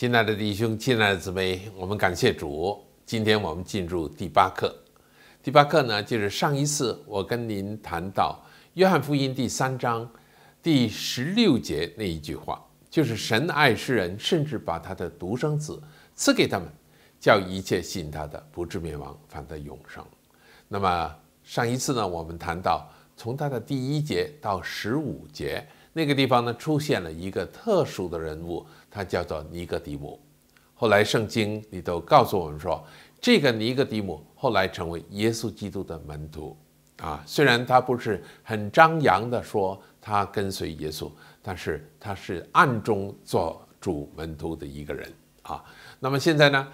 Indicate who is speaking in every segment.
Speaker 1: 亲爱的弟兄，亲爱的姊妹，我们感谢主。今天我们进入第八课。第八课呢，就是上一次我跟您谈到《约翰福音》第三章第十六节那一句话，就是“神爱世人，甚至把他的独生子赐给他们，叫一切信他的不至灭亡，反得永生。”那么上一次呢，我们谈到从他的第一节到十五节。那个地方呢，出现了一个特殊的人物，他叫做尼格底姆。后来圣经里头告诉我们说，这个尼格底姆后来成为耶稣基督的门徒啊。虽然他不是很张扬的说他跟随耶稣，但是他是暗中做主门徒的一个人啊。那么现在呢，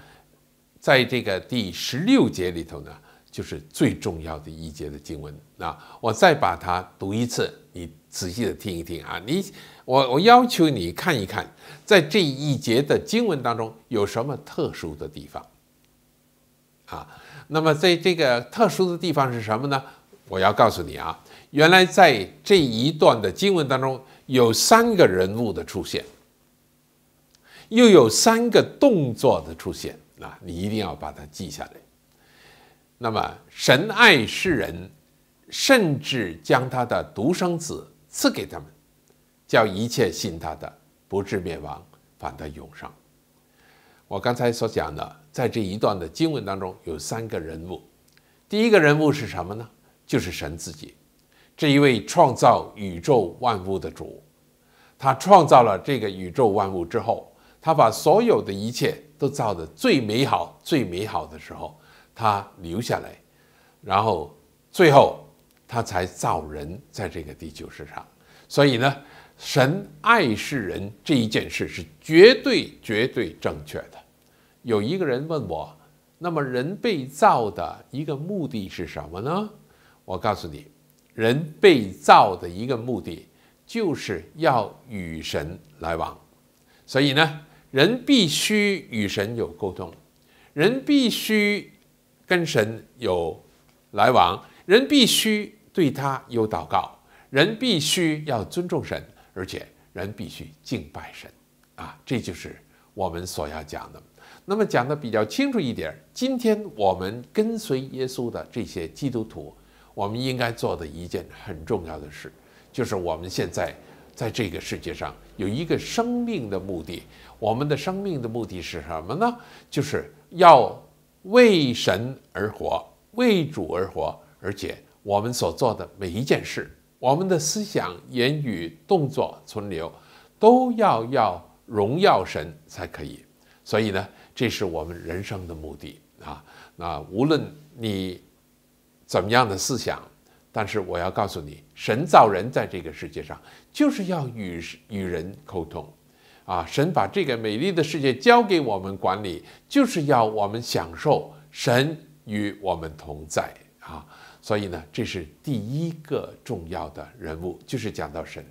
Speaker 1: 在这个第十六节里头呢。就是最重要的一节的经文啊！我再把它读一次，你仔细的听一听啊！你，我，我要求你看一看，在这一节的经文当中有什么特殊的地方啊？那么，在这个特殊的地方是什么呢？我要告诉你啊，原来在这一段的经文当中有三个人物的出现，又有三个动作的出现啊！你一定要把它记下来。那么神爱世人，甚至将他的独生子赐给他们，叫一切信他的不至灭亡，反得永生。我刚才所讲的，在这一段的经文当中有三个人物。第一个人物是什么呢？就是神自己，这一位创造宇宙万物的主。他创造了这个宇宙万物之后，他把所有的一切都造得最美好、最美好的时候。他留下来，然后最后他才造人在这个地球世上。所以呢，神爱世人这一件事是绝对绝对正确的。有一个人问我，那么人被造的一个目的是什么呢？我告诉你，人被造的一个目的就是要与神来往。所以呢，人必须与神有沟通，人必须。跟神有来往，人必须对他有祷告，人必须要尊重神，而且人必须敬拜神。啊，这就是我们所要讲的。那么讲的比较清楚一点，今天我们跟随耶稣的这些基督徒，我们应该做的一件很重要的事，就是我们现在在这个世界上有一个生命的目的。我们的生命的目的是什么呢？就是要。为神而活，为主而活，而且我们所做的每一件事，我们的思想、言语、动作、存留，都要要荣耀神才可以。所以呢，这是我们人生的目的啊。那无论你怎么样的思想，但是我要告诉你，神造人在这个世界上，就是要与与人沟通。啊，神把这个美丽的世界交给我们管理，就是要我们享受神与我们同在啊。所以呢，这是第一个重要的人物，就是讲到神。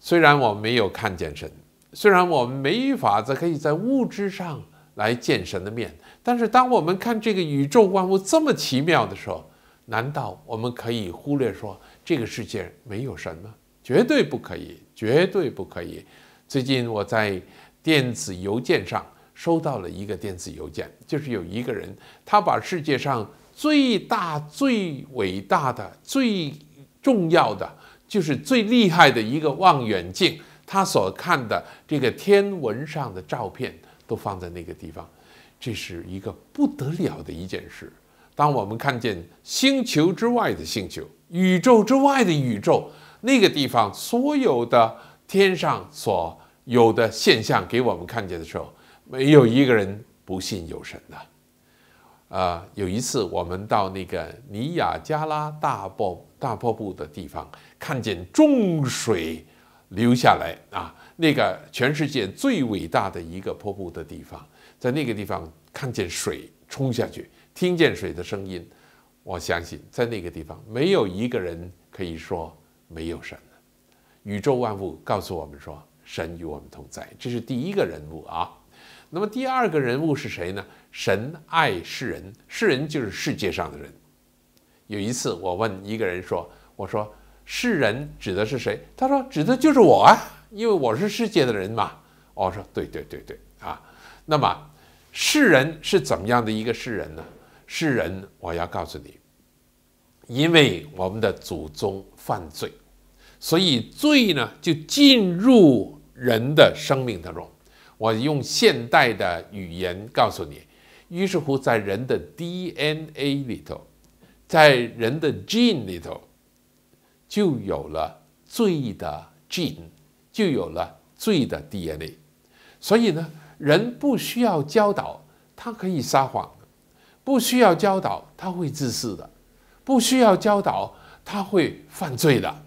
Speaker 1: 虽然我没有看见神，虽然我们没法子可以在物质上来见神的面，但是当我们看这个宇宙万物这么奇妙的时候，难道我们可以忽略说这个世界没有神吗？绝对不可以，绝对不可以。最近我在电子邮件上收到了一个电子邮件，就是有一个人，他把世界上最大、最伟大的、最重要的，就是最厉害的一个望远镜，他所看的这个天文上的照片都放在那个地方，这是一个不得了的一件事。当我们看见星球之外的星球、宇宙之外的宇宙，那个地方所有的天上所。有的现象给我们看见的时候，没有一个人不信有神的。啊，有一次我们到那个尼亚加拉大瀑大瀑布的地方，看见众水流下来啊，那个全世界最伟大的一个瀑布的地方，在那个地方看见水冲下去，听见水的声音，我相信在那个地方没有一个人可以说没有神的。宇宙万物告诉我们说。神与我们同在，这是第一个人物啊。那么第二个人物是谁呢？神爱世人，世人就是世界上的人。有一次，我问一个人说：“我说，世人指的是谁？”他说：“指的就是我啊，因为我是世界的人嘛。”我说：“对对对对啊。”那么世人是怎么样的一个世人呢？世人，我要告诉你，因为我们的祖宗犯罪。所以罪呢，就进入人的生命当中。我用现代的语言告诉你，于是乎在人的 DNA 里头，在人的 gene 里头，就有了罪的 gene，就有了罪的 DNA。所以呢，人不需要教导，他可以撒谎；不需要教导，他会自私的；不需要教导，他会犯罪的。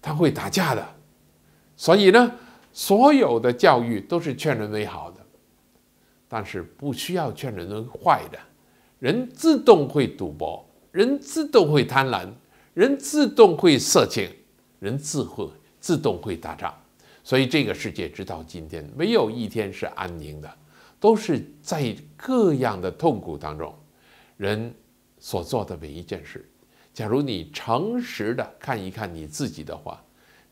Speaker 1: 他会打架的，所以呢，所有的教育都是劝人为好的，但是不需要劝人为坏的。人自动会赌博，人自动会贪婪，人自动会色情，人自会自动会打仗。所以这个世界直到今天，没有一天是安宁的，都是在各样的痛苦当中，人所做的每一件事。假如你诚实的看一看你自己的话，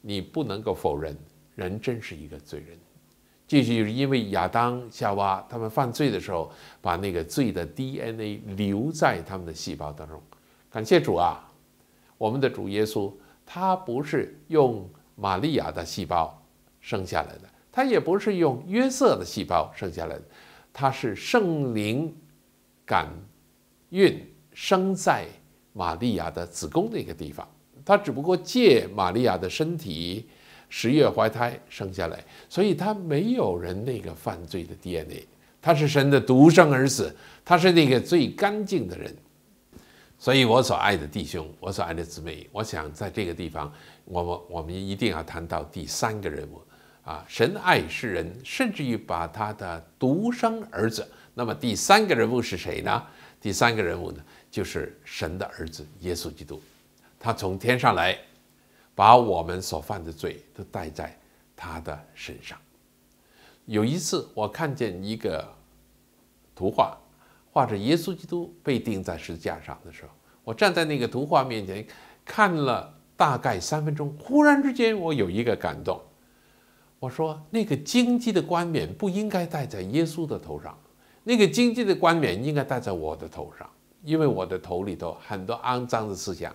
Speaker 1: 你不能够否认，人真是一个罪人。继就是因为亚当夏娃他们犯罪的时候，把那个罪的 DNA 留在他们的细胞当中。感谢主啊，我们的主耶稣，他不是用玛利亚的细胞生下来的，他也不是用约瑟的细胞生下来的，他是圣灵感孕生在。玛利亚的子宫那个地方，他只不过借玛利亚的身体十月怀胎生下来，所以他没有人那个犯罪的 DNA，他是神的独生儿子，他是那个最干净的人。所以，我所爱的弟兄，我所爱的姊妹，我想在这个地方，我们我们一定要谈到第三个人物啊，神爱世人，甚至于把他的独生儿子。那么第三个人物是谁呢？第三个人物呢，就是神的儿子耶稣基督，他从天上来，把我们所犯的罪都带在他的身上。有一次，我看见一个图画，画着耶稣基督被钉在十字架上的时候，我站在那个图画面前看了大概三分钟，忽然之间我有一个感动，我说那个荆棘的冠冕不应该戴在耶稣的头上。那个经济的冠冕应该戴在我的头上，因为我的头里头很多肮脏的思想。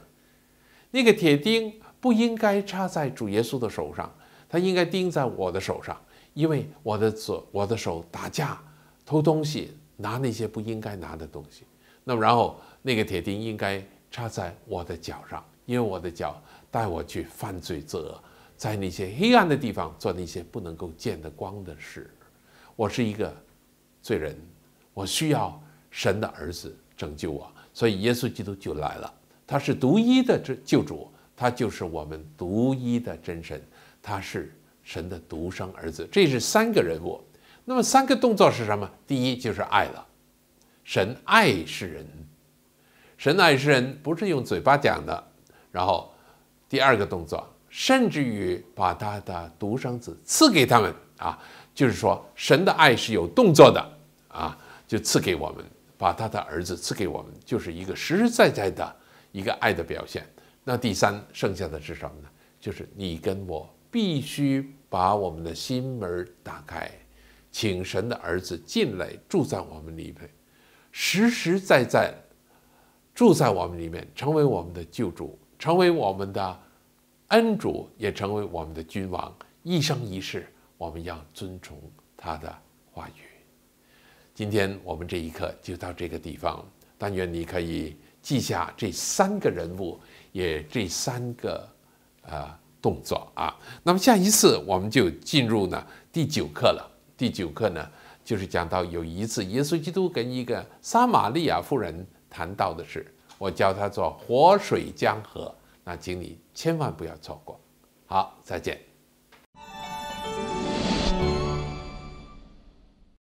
Speaker 1: 那个铁钉不应该插在主耶稣的手上，它应该钉在我的手上，因为我的手我的手打架、偷东西、拿那些不应该拿的东西。那么，然后那个铁钉应该插在我的脚上，因为我的脚带我去犯罪者，在那些黑暗的地方做那些不能够见得光的事。我是一个罪人。我需要神的儿子拯救我，所以耶稣基督就来了。他是独一的真救主，他就是我们独一的真神，他是神的独生儿子。这是三个人物，那么三个动作是什么？第一就是爱了，神爱世人，神爱世人不是用嘴巴讲的。然后第二个动作，甚至于把他的独生子赐给他们啊，就是说神的爱是有动作的啊。就赐给我们，把他的儿子赐给我们，就是一个实实在在的一个爱的表现。那第三，剩下的是什么呢？就是你跟我必须把我们的心门打开，请神的儿子进来住在我们里面，实实在在住在我们里面，成为我们的救主，成为我们的恩主，也成为我们的君王。一生一世，我们要遵从他的话语。今天我们这一课就到这个地方，但愿你可以记下这三个人物，也这三个呃动作啊。那么下一次我们就进入呢第九课了。第九课呢就是讲到有一次耶稣基督跟一个撒玛利亚妇人谈到的事，我教他做活水江河，那请你千万不要错过。好，再见。